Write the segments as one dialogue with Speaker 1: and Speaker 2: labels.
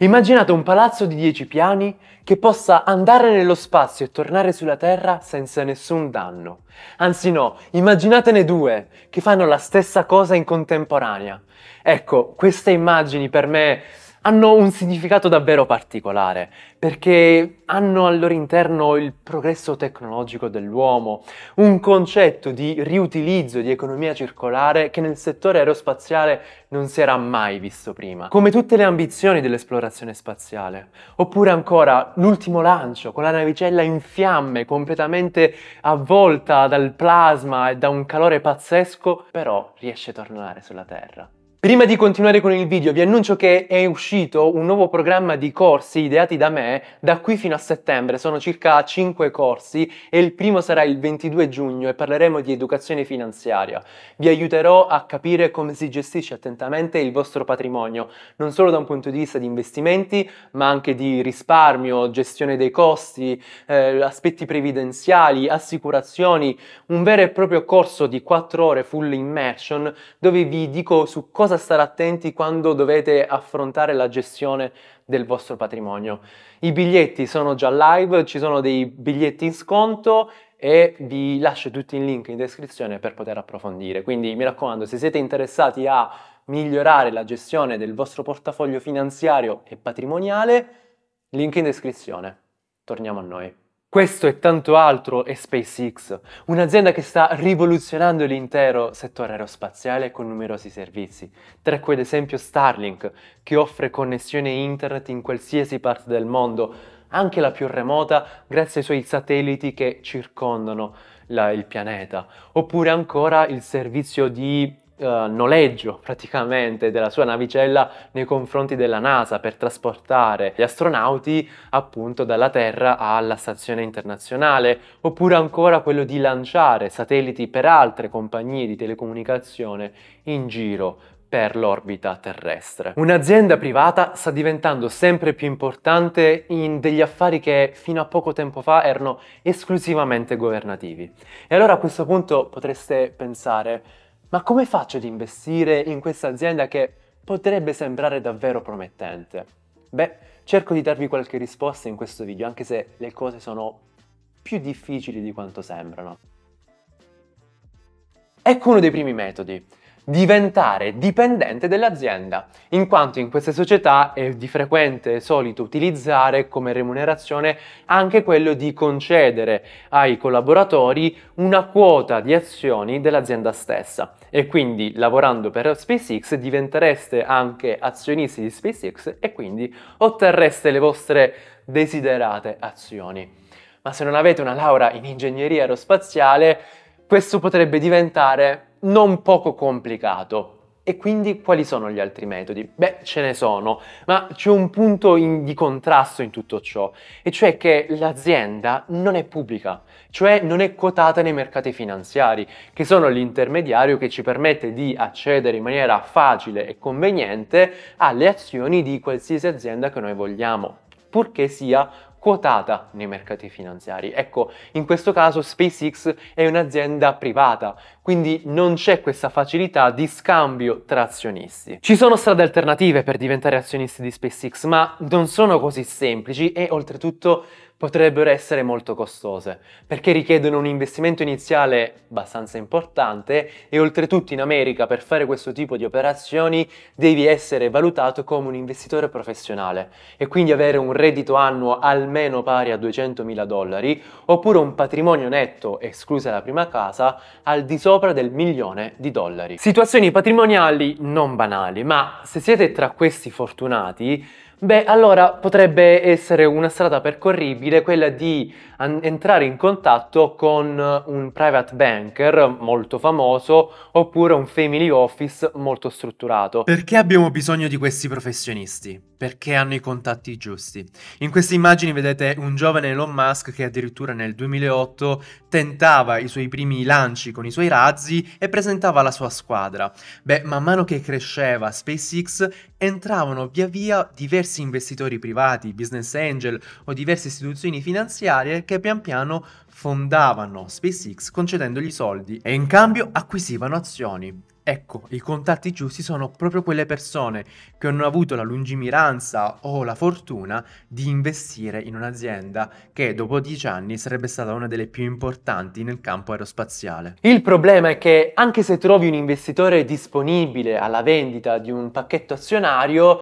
Speaker 1: Immaginate un palazzo di 10 piani che possa andare nello spazio e tornare sulla Terra senza nessun danno. Anzi no, immaginatene due che fanno la stessa cosa in contemporanea. Ecco, queste immagini per me hanno un significato davvero particolare, perché hanno al loro interno il progresso tecnologico dell'uomo, un concetto di riutilizzo di economia circolare che nel settore aerospaziale non si era mai visto prima, come tutte le ambizioni dell'esplorazione spaziale, oppure ancora l'ultimo lancio con la navicella in fiamme completamente avvolta dal plasma e da un calore pazzesco, però riesce a tornare sulla Terra. Prima di continuare con il video vi annuncio che è uscito un nuovo programma di corsi ideati da me da qui fino a settembre, sono circa 5 corsi e il primo sarà il 22 giugno e parleremo di educazione finanziaria. Vi aiuterò a capire come si gestisce attentamente il vostro patrimonio, non solo da un punto di vista di investimenti ma anche di risparmio, gestione dei costi, eh, aspetti previdenziali, assicurazioni, un vero e proprio corso di 4 ore full immersion dove vi dico su cosa cosa stare attenti quando dovete affrontare la gestione del vostro patrimonio. I biglietti sono già live, ci sono dei biglietti in sconto e vi lascio tutti i link in descrizione per poter approfondire. Quindi mi raccomando, se siete interessati a migliorare la gestione del vostro portafoglio finanziario e patrimoniale, link in descrizione. Torniamo a noi. Questo e tanto altro è SpaceX, un'azienda che sta rivoluzionando l'intero settore aerospaziale con numerosi servizi, tra cui ad esempio Starlink, che offre connessione internet in qualsiasi parte del mondo, anche la più remota, grazie ai suoi satelliti che circondano la, il pianeta, oppure ancora il servizio di Uh, noleggio praticamente della sua navicella nei confronti della NASA per trasportare gli astronauti appunto dalla Terra alla stazione internazionale, oppure ancora quello di lanciare satelliti per altre compagnie di telecomunicazione in giro per l'orbita terrestre. Un'azienda privata sta diventando sempre più importante in degli affari che fino a poco tempo fa erano esclusivamente governativi. E allora a questo punto potreste pensare ma come faccio ad investire in questa azienda che potrebbe sembrare davvero promettente? Beh, cerco di darvi qualche risposta in questo video, anche se le cose sono più difficili di quanto sembrano. Ecco uno dei primi metodi diventare dipendente dell'azienda, in quanto in queste società è di frequente e solito utilizzare come remunerazione anche quello di concedere ai collaboratori una quota di azioni dell'azienda stessa e quindi lavorando per SpaceX diventereste anche azionisti di SpaceX e quindi otterreste le vostre desiderate azioni. Ma se non avete una laurea in ingegneria aerospaziale, questo potrebbe diventare non poco complicato, e quindi quali sono gli altri metodi? Beh, ce ne sono, ma c'è un punto in, di contrasto in tutto ciò, e cioè che l'azienda non è pubblica, cioè non è quotata nei mercati finanziari, che sono l'intermediario che ci permette di accedere in maniera facile e conveniente alle azioni di qualsiasi azienda che noi vogliamo purché sia quotata nei mercati finanziari. Ecco, in questo caso SpaceX è un'azienda privata, quindi non c'è questa facilità di scambio tra azionisti. Ci sono strade alternative per diventare azionisti di SpaceX, ma non sono così semplici e oltretutto potrebbero essere molto costose, perché richiedono un investimento iniziale abbastanza importante e oltretutto in America per fare questo tipo di operazioni devi essere valutato come un investitore professionale e quindi avere un reddito annuo almeno pari a 200.000 dollari oppure un patrimonio netto, esclusa la prima casa, al di sopra del milione di dollari. Situazioni patrimoniali non banali, ma se siete tra questi fortunati Beh, allora potrebbe essere una strada percorribile quella di entrare in contatto con un private banker molto famoso oppure un family office molto strutturato. Perché abbiamo bisogno di questi professionisti? Perché hanno i contatti giusti. In queste immagini vedete un giovane Elon Musk che addirittura nel 2008 tentava i suoi primi lanci con i suoi razzi e presentava la sua squadra. Beh, man mano che cresceva SpaceX entravano via via diversi diversi investitori privati, business angel o diverse istituzioni finanziarie che pian piano fondavano SpaceX concedendogli soldi e in cambio acquisivano azioni. Ecco, i contatti giusti sono proprio quelle persone che hanno avuto la lungimiranza o la fortuna di investire in un'azienda che dopo dieci anni sarebbe stata una delle più importanti nel campo aerospaziale. Il problema è che anche se trovi un investitore disponibile alla vendita di un pacchetto azionario,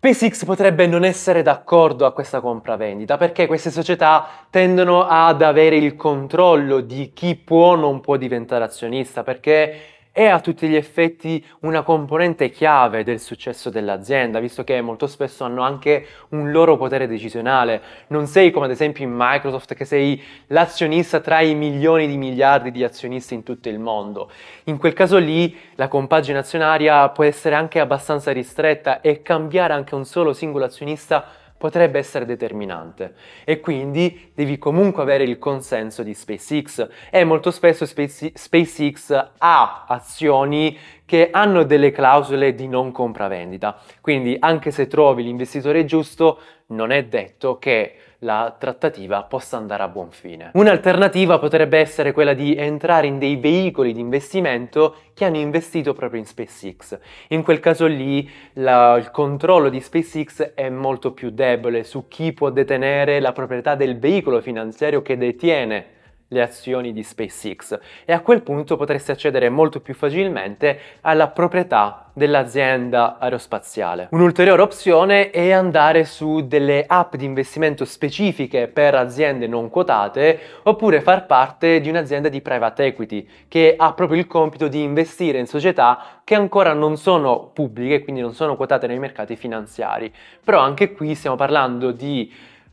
Speaker 1: PSX potrebbe non essere d'accordo a questa compravendita perché queste società tendono ad avere il controllo di chi può o non può diventare azionista perché è a tutti gli effetti una componente chiave del successo dell'azienda, visto che molto spesso hanno anche un loro potere decisionale. Non sei come ad esempio in Microsoft che sei l'azionista tra i milioni di miliardi di azionisti in tutto il mondo. In quel caso lì la compagine azionaria può essere anche abbastanza ristretta e cambiare anche un solo singolo azionista potrebbe essere determinante e quindi devi comunque avere il consenso di SpaceX e molto spesso SpaceX ha azioni che hanno delle clausole di non compravendita, quindi anche se trovi l'investitore giusto non è detto che la trattativa possa andare a buon fine. Un'alternativa potrebbe essere quella di entrare in dei veicoli di investimento che hanno investito proprio in SpaceX. In quel caso lì la, il controllo di SpaceX è molto più debole su chi può detenere la proprietà del veicolo finanziario che detiene le azioni di SpaceX e a quel punto potreste accedere molto più facilmente alla proprietà dell'azienda aerospaziale. Un'ulteriore opzione è andare su delle app di investimento specifiche per aziende non quotate oppure far parte di un'azienda di private equity che ha proprio il compito di investire in società che ancora non sono pubbliche, quindi non sono quotate nei mercati finanziari. Però anche qui stiamo parlando di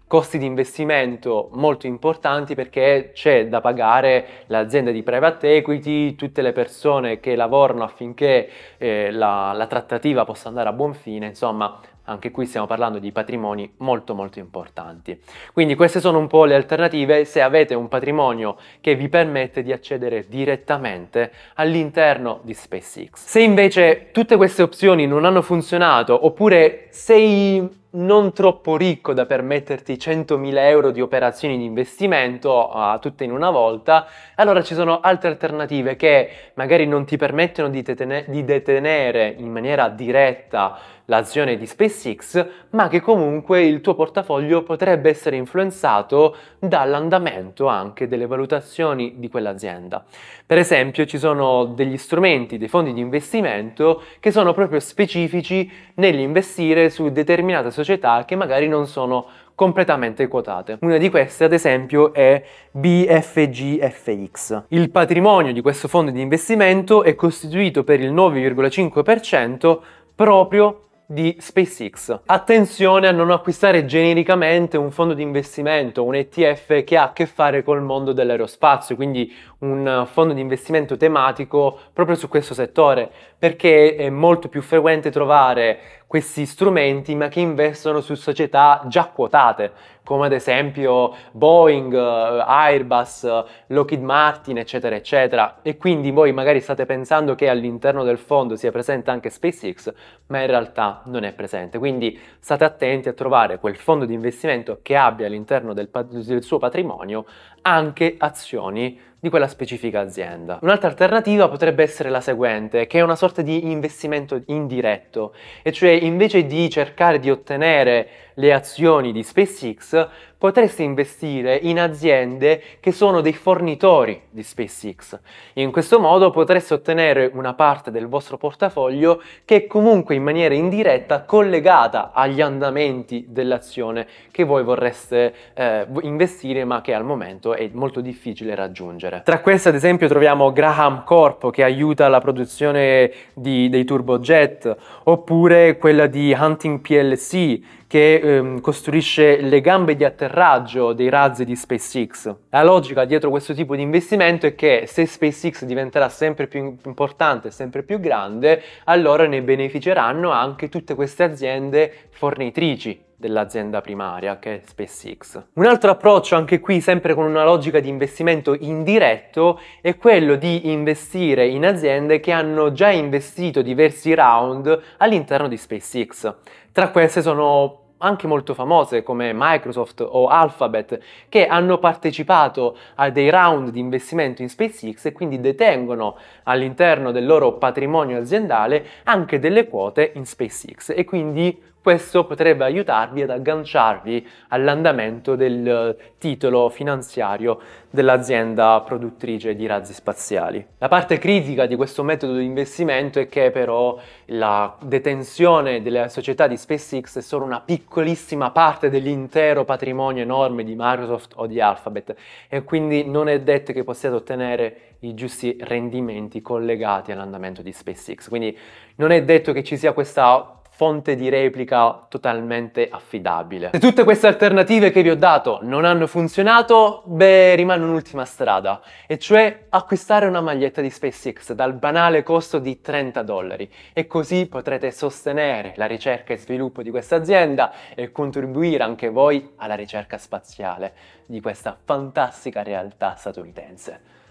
Speaker 1: costi di investimento molto importanti perché c'è da pagare l'azienda di private equity, tutte le persone che lavorano affinché eh, la, la trattativa possa andare a buon fine, insomma anche qui stiamo parlando di patrimoni molto molto importanti. Quindi queste sono un po' le alternative se avete un patrimonio che vi permette di accedere direttamente all'interno di SpaceX. Se invece tutte queste opzioni non hanno funzionato oppure sei non troppo ricco da permetterti 100.000 euro di operazioni di investimento uh, tutte in una volta, allora ci sono altre alternative che magari non ti permettono di, di detenere in maniera diretta l'azione di SpaceX, ma che comunque il tuo portafoglio potrebbe essere influenzato dall'andamento anche delle valutazioni di quell'azienda. Per esempio ci sono degli strumenti, dei fondi di investimento che sono proprio specifici nell'investire su determinate società che magari non sono completamente quotate. Una di queste, ad esempio, è BFGFX. Il patrimonio di questo fondo di investimento è costituito per il 9,5% proprio di SpaceX. Attenzione a non acquistare genericamente un fondo di investimento, un ETF che ha a che fare col mondo dell'aerospazio, quindi un fondo di investimento tematico proprio su questo settore, perché è molto più frequente trovare questi strumenti ma che investono su società già quotate, come ad esempio Boeing, eh, Airbus, Lockheed Martin, eccetera, eccetera. E quindi voi magari state pensando che all'interno del fondo sia presente anche SpaceX, ma in realtà non è presente. Quindi state attenti a trovare quel fondo di investimento che abbia all'interno del, del suo patrimonio anche azioni di quella specifica azienda. Un'altra alternativa potrebbe essere la seguente, che è una sorta di investimento indiretto, e cioè invece di cercare di ottenere le azioni di SpaceX, potreste investire in aziende che sono dei fornitori di SpaceX. In questo modo potreste ottenere una parte del vostro portafoglio che è comunque in maniera indiretta collegata agli andamenti dell'azione che voi vorreste eh, investire ma che al momento è molto difficile raggiungere. Tra queste ad esempio troviamo Graham Corp che aiuta la produzione di, dei turbojet oppure quella di Hunting PLC che ehm, costruisce le gambe di atterraggio dei razzi di SpaceX. La logica dietro questo tipo di investimento è che se SpaceX diventerà sempre più importante, sempre più grande, allora ne beneficeranno anche tutte queste aziende fornitrici dell'azienda primaria che è SpaceX. Un altro approccio anche qui sempre con una logica di investimento indiretto è quello di investire in aziende che hanno già investito diversi round all'interno di SpaceX. Tra queste sono anche molto famose come Microsoft o Alphabet che hanno partecipato a dei round di investimento in SpaceX e quindi detengono all'interno del loro patrimonio aziendale anche delle quote in SpaceX e quindi questo potrebbe aiutarvi ad agganciarvi all'andamento del eh, titolo finanziario dell'azienda produttrice di razzi spaziali. La parte critica di questo metodo di investimento è che però la detenzione delle società di SpaceX è solo una piccolissima parte dell'intero patrimonio enorme di Microsoft o di Alphabet e quindi non è detto che possiate ottenere i giusti rendimenti collegati all'andamento di SpaceX. Quindi non è detto che ci sia questa fonte di replica totalmente affidabile. Se tutte queste alternative che vi ho dato non hanno funzionato, beh, rimane un'ultima strada, e cioè acquistare una maglietta di SpaceX dal banale costo di 30 dollari e così potrete sostenere la ricerca e sviluppo di questa azienda e contribuire anche voi alla ricerca spaziale di questa fantastica realtà statunitense.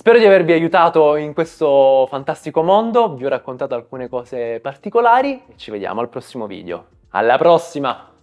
Speaker 1: Spero di avervi aiutato in questo fantastico mondo, vi ho raccontato alcune cose particolari e ci vediamo al prossimo video. Alla prossima!